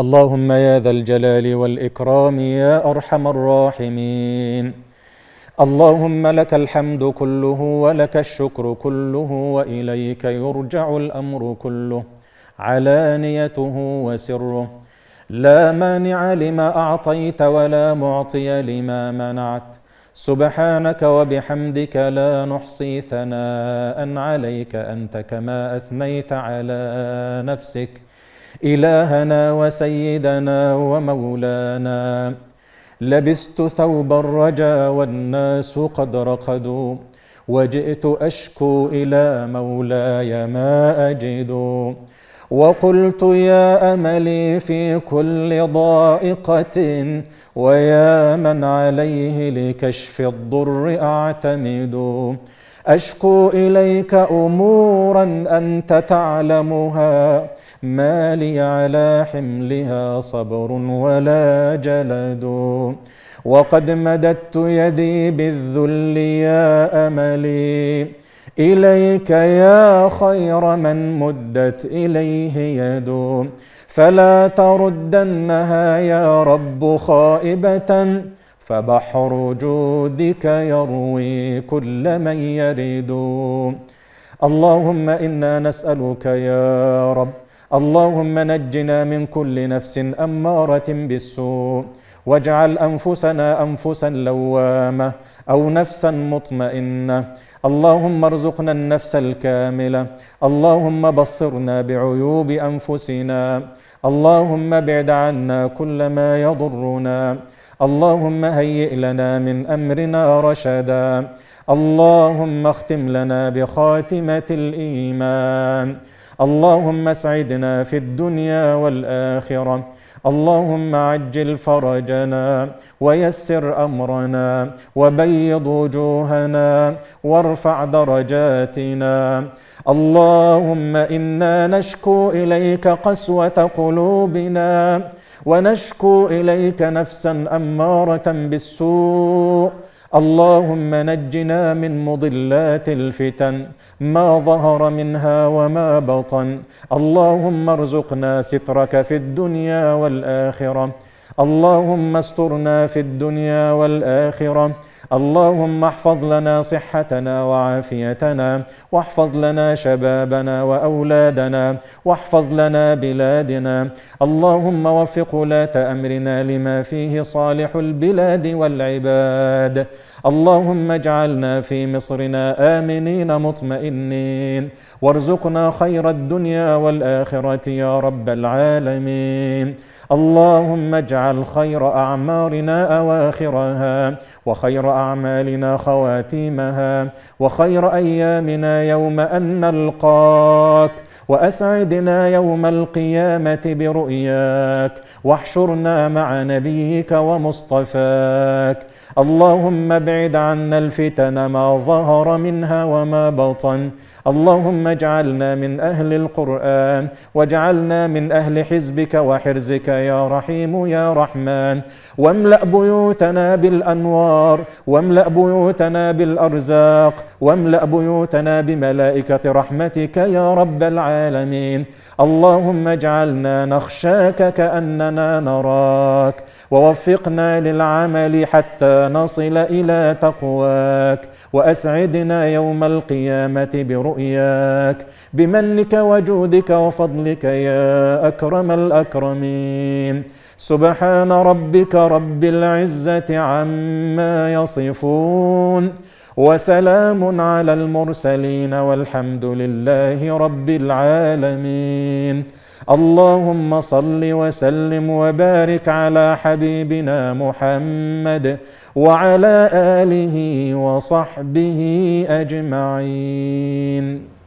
اللهم يا ذا الجلال والإكرام يا أرحم الراحمين اللهم لك الحمد كله ولك الشكر كله وإليك يرجع الأمر كله علانيته وسره لا مانع لما أعطيت ولا معطي لما منعت سبحانك وبحمدك لا نحصي ثناء عليك أنت كما أثنيت على نفسك إلهنا وسيدنا ومولانا لبست ثوب الرجا والناس قد رقدوا وجئت أشكو إلى مولاي ما أجد وقلت يا أملي في كل ضائقة ويا من عليه لكشف الضر أعتمد أشكو إليك أمورا أنت تعلمها ما لي على حملها صبر ولا جلد وقد مددت يدي بالذل يا أملي إليك يا خير من مدت إليه يد فلا تردنها يا رب خائبة فبحر جودك يروي كل من يريد اللهم انا نسالك يا رب اللهم نجنا من كل نفس اماره بالسوء واجعل انفسنا انفسا لوامه او نفسا مطمئنه اللهم ارزقنا النفس الكامله اللهم بصرنا بعيوب انفسنا اللهم ابعد عنا كل ما يضرنا اللهم هيئ لنا من امرنا رشدا اللهم اختم لنا بخاتمه الايمان اللهم اسعدنا في الدنيا والاخره اللهم عجل فرجنا ويسر امرنا وبيض وجوهنا وارفع درجاتنا اللهم انا نشكو اليك قسوه قلوبنا ونشكو اليك نفسا اماره بالسوء اللهم نجنا من مضلات الفتن ما ظهر منها وما بطن اللهم ارزقنا سترك في الدنيا والاخره اللهم استرنا في الدنيا والاخره اللهم احفظ لنا صحتنا وعافيتنا واحفظ لنا شبابنا واولادنا واحفظ لنا بلادنا اللهم وفق ولاه امرنا لما فيه صالح البلاد والعباد اللهم اجعلنا في مصرنا امنين مطمئنين وارزقنا خير الدنيا والاخره يا رب العالمين اللهم اجعل خير اعمارنا اواخرها وخير أعمالنا خواتيمها وخير أيامنا يوم أن نلقاك وأسعدنا يوم القيامة برؤياك واحشرنا مع نبيك ومصطفاك اللهم ابعد عنا الفتن ما ظهر منها وما بطن اللهم اجعلنا من أهل القرآن واجعلنا من أهل حزبك وحرزك يا رحيم يا رحمن واملأ بيوتنا بالأنوار واملأ بيوتنا بالأرزاق واملأ بيوتنا بملائكة رحمتك يا رب العالمين العالمين اللهم اجعلنا نخشاك كأننا نراك ووفقنا للعمل حتى نصل إلى تقواك وأسعدنا يوم القيامة برؤياك بمنك وجودك وفضلك يا أكرم الأكرمين سبحان ربك رب العزة عما يصفون وسلام على المرسلين والحمد لله رب العالمين اللهم صل وسلم وبارك على حبيبنا محمد وعلى اله وصحبه اجمعين